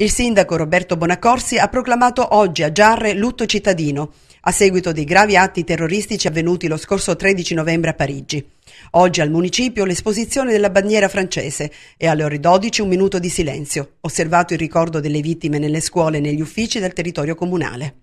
Il sindaco Roberto Bonaccorsi ha proclamato oggi a Giarre lutto cittadino a seguito dei gravi atti terroristici avvenuti lo scorso 13 novembre a Parigi. Oggi al municipio l'esposizione della bandiera francese e alle ore 12 un minuto di silenzio, osservato il ricordo delle vittime nelle scuole e negli uffici del territorio comunale.